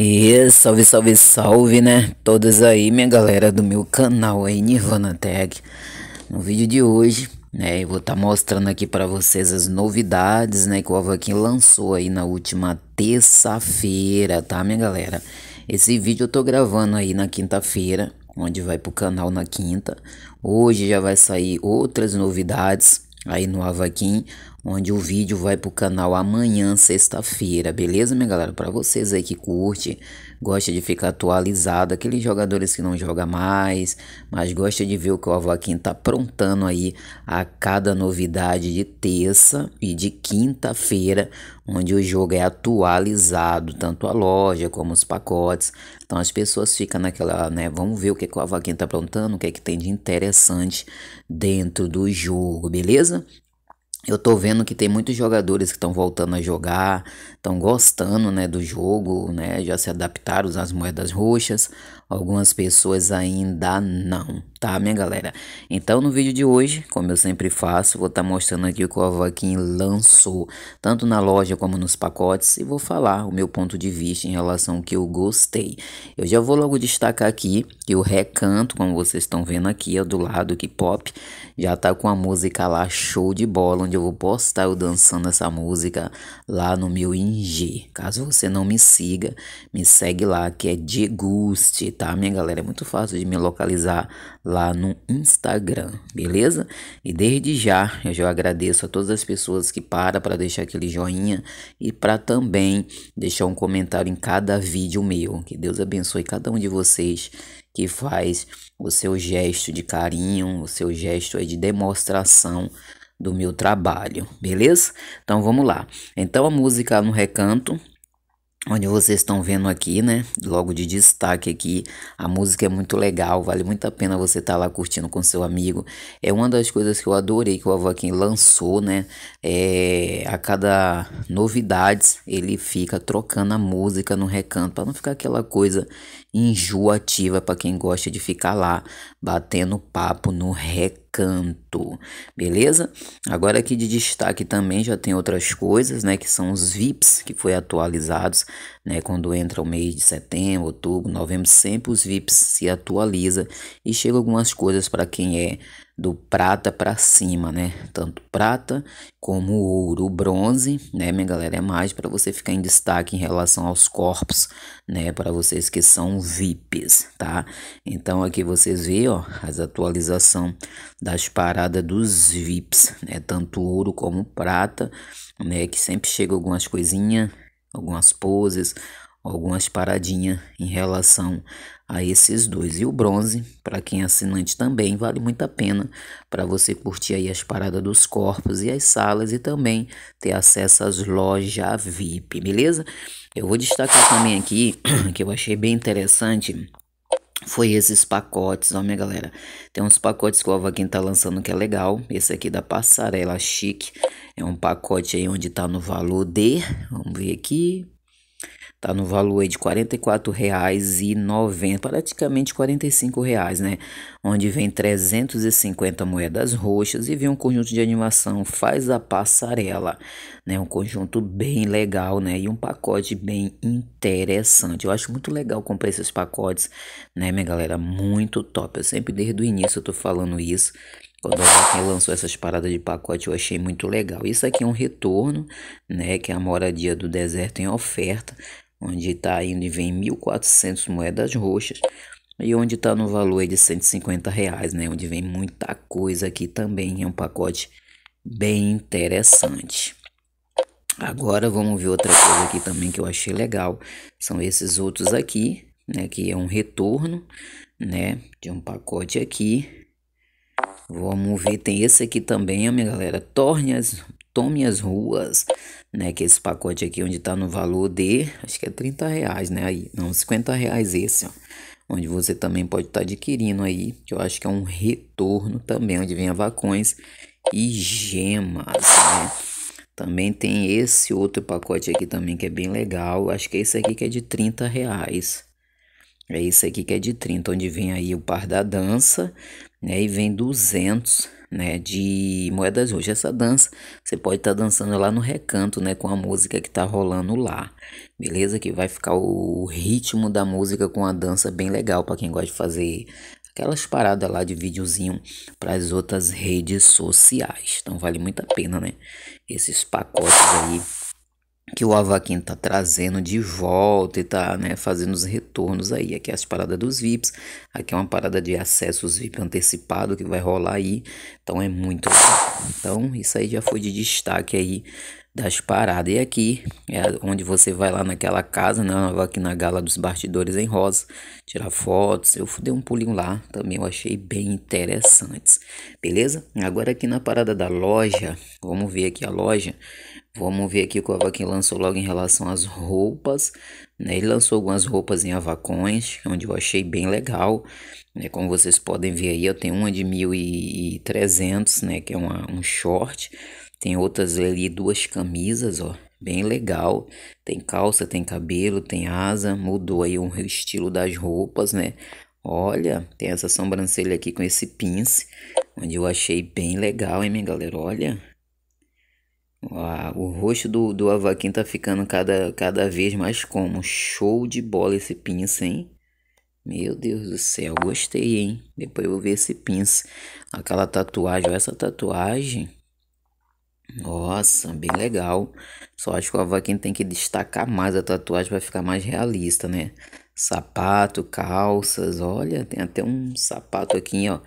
E salve, salve, salve, né? todas aí, minha galera do meu canal aí, Nirvana Tech. No vídeo de hoje, né, eu vou estar tá mostrando aqui para vocês as novidades, né, que o Avaquim lançou aí na última terça-feira, tá, minha galera? Esse vídeo eu tô gravando aí na quinta-feira, onde vai pro canal na quinta. Hoje já vai sair outras novidades aí no Avaquim onde o vídeo vai pro canal amanhã, sexta-feira, beleza, minha galera? Para vocês aí que curte, gosta de ficar atualizado, aqueles jogadores que não joga mais, mas gosta de ver o que o Avaquinho tá aprontando aí a cada novidade de terça e de quinta-feira, onde o jogo é atualizado, tanto a loja como os pacotes. Então as pessoas ficam naquela, né, vamos ver o que, que o Avaquinho tá aprontando, o que é que tem de interessante dentro do jogo, beleza? eu tô vendo que tem muitos jogadores que estão voltando a jogar, estão gostando, né, do jogo, né, já se adaptaram às moedas roxas. Algumas pessoas ainda não tá, minha galera? Então, no vídeo de hoje, como eu sempre faço, vou estar tá mostrando aqui o que o Avaquim lançou, tanto na loja como nos pacotes, e vou falar o meu ponto de vista em relação ao que eu gostei. Eu já vou logo destacar aqui que o Recanto, como vocês estão vendo aqui, é do lado que pop, já tá com a música lá show de bola, onde eu vou postar eu dançando essa música lá no meu IG. Caso você não me siga, me segue lá, que é guste tá, minha galera? É muito fácil de me localizar lá no Instagram, beleza? E desde já eu já agradeço a todas as pessoas que param para deixar aquele joinha e para também deixar um comentário em cada vídeo meu. Que Deus abençoe cada um de vocês que faz o seu gesto de carinho, o seu gesto de demonstração do meu trabalho, beleza? Então vamos lá. Então a música no recanto onde vocês estão vendo aqui, né? Logo de destaque aqui, a música é muito legal, vale muito a pena você estar tá lá curtindo com seu amigo. É uma das coisas que eu adorei que o Avakin lançou, né? É, a cada novidades ele fica trocando a música no recanto para não ficar aquela coisa enjoativa para quem gosta de ficar lá batendo papo no recanto, beleza? Agora aqui de destaque também já tem outras coisas, né, que são os VIPs que foi atualizados né? Quando entra o mês de setembro, outubro, novembro, sempre os VIPs se atualiza e chega algumas coisas para quem é do prata para cima, né? Tanto prata como ouro, bronze, né, minha galera, é mais para você ficar em destaque em relação aos corpos, né, para vocês que são VIPs, tá? Então aqui vocês veem, ó, as atualização das paradas dos VIPs, né? Tanto ouro como prata, né, que sempre chega algumas coisinhas algumas poses, algumas paradinhas em relação a esses dois. E o bronze, para quem é assinante também, vale muito a pena para você curtir aí as paradas dos corpos e as salas e também ter acesso às lojas VIP, beleza? Eu vou destacar também aqui que eu achei bem interessante foi esses pacotes, ó minha galera. Tem uns pacotes que o Avaquim tá lançando que é legal. Esse aqui da Passarela Chique é um pacote aí onde tá no valor de, vamos ver aqui, Tá no valor aí de R$ 44,90, praticamente R$ reais, né? Onde vem 350 moedas roxas e vem um conjunto de animação Faz a Passarela, né? Um conjunto bem legal, né? E um pacote bem interessante. Eu acho muito legal comprar esses pacotes, né, minha galera? Muito top. Eu sempre desde o início eu tô falando isso. Quando a lançou essas paradas de pacote, eu achei muito legal. Isso aqui é um retorno, né? Que é a moradia do deserto em oferta onde está indo e vem 1.400 moedas roxas e onde está no valor de 150 reais, né? Onde vem muita coisa aqui também, é um pacote bem interessante. Agora vamos ver outra coisa aqui também que eu achei legal, são esses outros aqui, né? Que é um retorno, né? De um pacote aqui Vamos ver, tem esse aqui também, minha galera. Torne as, tome as ruas, né? Que esse pacote aqui, onde tá no valor de, acho que é 30 reais, né? Aí, não, 50 reais esse, ó. Onde você também pode estar tá adquirindo aí, que eu acho que é um retorno também, onde vem vacões e gemas, né? Também tem esse outro pacote aqui também que é bem legal. Acho que é esse aqui que é de 30 reais. É isso aqui que é de 30, onde vem aí o par da dança, né? E vem 200, né? De moedas hoje. Essa dança você pode estar tá dançando lá no recanto, né? Com a música que tá rolando lá, beleza? Que vai ficar o ritmo da música com a dança bem legal para quem gosta de fazer aquelas paradas lá de videozinho para as outras redes sociais. Então vale muito a pena, né? Esses pacotes aí que o Avaquin tá trazendo de volta e tá, né, fazendo os retornos aí. Aqui é as paradas dos VIPs, aqui é uma parada de acessos VIP antecipado que vai rolar aí. Então é muito. Então isso aí já foi de destaque aí das paradas. E aqui é onde você vai lá naquela casa, né, aqui na gala dos bastidores em rosa, tirar fotos. Eu dei um pulinho lá, também eu achei bem interessantes. Beleza? Agora aqui na parada da loja, vamos ver aqui a loja. Vamos ver aqui o que o Avakin lançou logo em relação às roupas. Né? Ele lançou algumas roupas em Avacões, onde eu achei bem legal. Né? Como vocês podem ver aí, eu tenho uma de 1.300, né? que é uma, um short. Tem outras ali, duas camisas, ó, bem legal. Tem calça, tem cabelo, tem asa, mudou aí o estilo das roupas, né? Olha, tem essa sobrancelha aqui com esse pince, onde eu achei bem legal, hein, minha galera? Olha, o rosto do, do Avaquim tá ficando cada, cada vez mais como. Show de bola esse pince, hein? Meu Deus do céu, gostei, hein? Depois eu vou ver esse pince. Aquela tatuagem, essa tatuagem. Nossa, bem legal. Só acho que o Avaquim tem que destacar mais a tatuagem para ficar mais realista, né? Sapato, calças, olha, tem até um sapato aqui, ó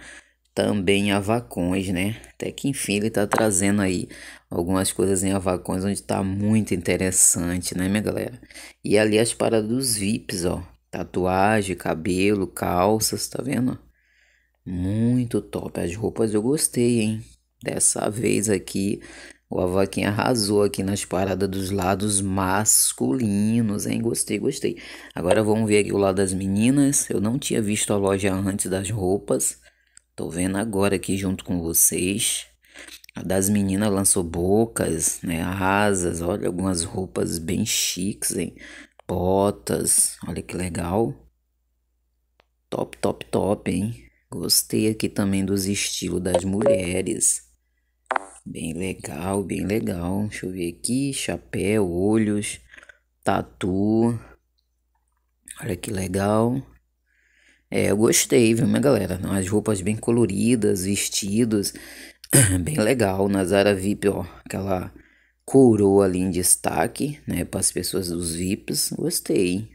também em Avacões, né? Até que enfim ele tá trazendo aí algumas coisas em Avacões onde tá muito interessante, né, minha galera? E ali as paradas dos VIPs, ó. Tatuagem, cabelo, calças, tá vendo? Muito top. As roupas eu gostei, hein? Dessa vez aqui, o Avaquinha arrasou aqui nas paradas dos lados masculinos, hein? Gostei, gostei. Agora vamos ver aqui o lado das meninas. Eu não tinha visto a loja antes das roupas. Tô vendo agora aqui junto com vocês. A das meninas lançou bocas, né? Rasas, olha, algumas roupas bem chiques, hein? Botas, olha que legal. Top, top, top, hein? Gostei aqui também dos estilos das mulheres. Bem legal, bem legal. Deixa eu ver aqui, chapéu, olhos, tatu. Olha que legal. É, eu gostei, viu, minha galera? As roupas bem coloridas, vestidos, bem legal. Na Zara VIP, ó, aquela coroa ali em destaque, né, para as pessoas dos VIPs. Gostei.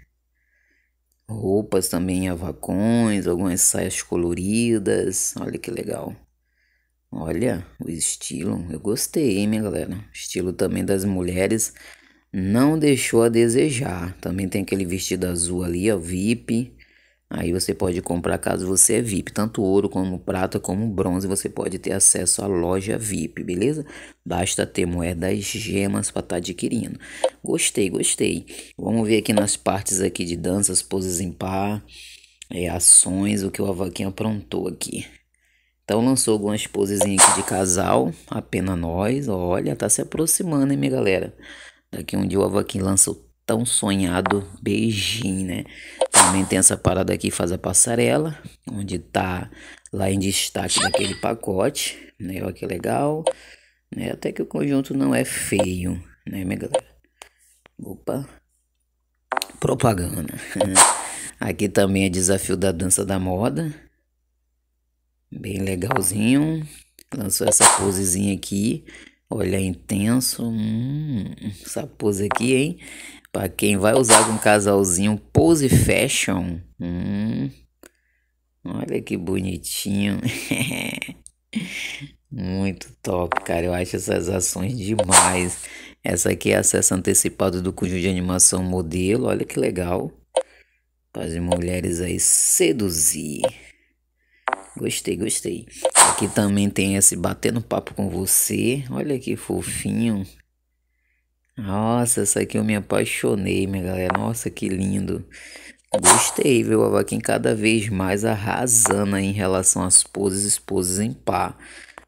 Roupas também avacões, algumas saias coloridas. Olha que legal. Olha o estilo, eu gostei, minha galera. Estilo também das mulheres não deixou a desejar. Também tem aquele vestido azul ali, ó, VIP. Aí você pode comprar caso você é VIP, tanto ouro como prata como bronze, você pode ter acesso à loja VIP, beleza? Basta ter moedas gemas para estar tá adquirindo. Gostei, gostei. Vamos ver aqui nas partes aqui de danças, poses em par, é, ações, o que o Avaquinha aprontou aqui. Então lançou algumas poses aqui de casal, apenas nós. Olha, tá se aproximando, hein, minha galera? Daqui um dia o Avaquinha lança o tão sonhado beijinho, né? Também tem essa parada aqui, faz a passarela, onde tá lá em destaque daquele pacote, né? Olha que legal, né? Até que o conjunto não é feio, né, minha galera? Opa, propaganda. Aqui também é desafio da dança da moda, bem legalzinho. Lançou essa posezinha aqui, olha intenso, hum, essa pose aqui, hein? Pra quem vai usar com um casalzinho pose fashion. Hum, olha que bonitinho. Muito top, cara. Eu acho essas ações demais. Essa aqui é acesso antecipado do conjunto de animação modelo. Olha que legal. Para as mulheres aí seduzir. Gostei, gostei. Aqui também tem esse batendo papo com você. Olha que fofinho. Nossa, essa aqui eu me apaixonei, minha galera. Nossa, que lindo. Gostei, viu? A vaquinha cada vez mais arrasando em relação às poses, poses em par.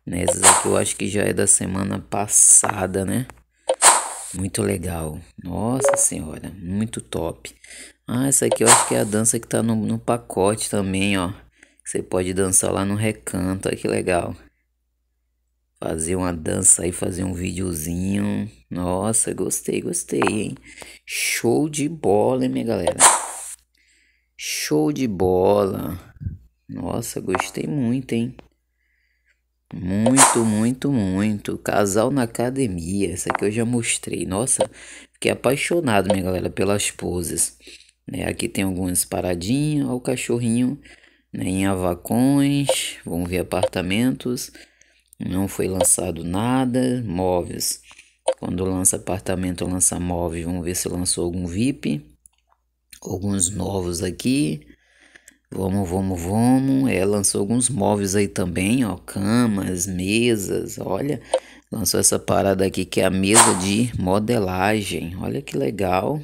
Né? aqui eu acho que já é da semana passada, né? Muito legal. Nossa senhora, muito top. Ah, essa aqui eu acho que é a dança que tá no, no pacote também, ó. Você pode dançar lá no recanto, olha que legal fazer uma dança aí, fazer um videozinho. Nossa, gostei, gostei, hein? Show de bola, hein, minha galera? Show de bola. Nossa, gostei muito, hein? Muito, muito, muito. Casal na academia. Essa aqui eu já mostrei. Nossa, fiquei apaixonado, minha galera, pelas poses. Né? Aqui tem algumas paradinhas. Olha o cachorrinho né? em avacões. Vamos ver apartamentos não foi lançado nada, móveis. Quando lança apartamento, lança móvel, vamos ver se lançou algum VIP, alguns novos aqui. Vamos, vamos, vamos. É, lançou alguns móveis aí também, ó, camas, mesas, olha. Lançou essa parada aqui que é a mesa de modelagem. Olha que legal.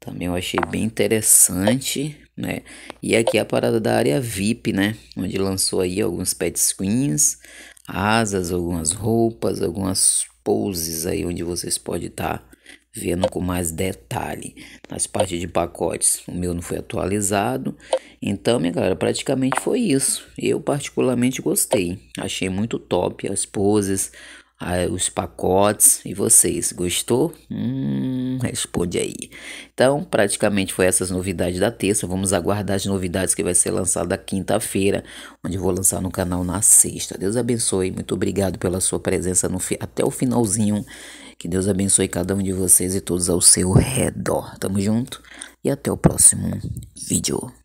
Também eu achei bem interessante, né? E aqui é a parada da área VIP, né? Onde lançou aí alguns pet screens, asas, algumas roupas, algumas poses aí onde vocês podem estar tá vendo com mais detalhe. Nas partes de pacotes, o meu não foi atualizado. Então, minha galera, praticamente foi isso. Eu particularmente gostei. Achei muito top as poses, os pacotes e vocês gostou? Hum, responde aí. Então, praticamente foi essas novidades da terça. Vamos aguardar as novidades que vai ser lançada quinta-feira, onde vou lançar no canal na sexta. Deus abençoe, muito obrigado pela sua presença no até o finalzinho. Que Deus abençoe cada um de vocês e todos ao seu redor. Tamo junto e até o próximo vídeo.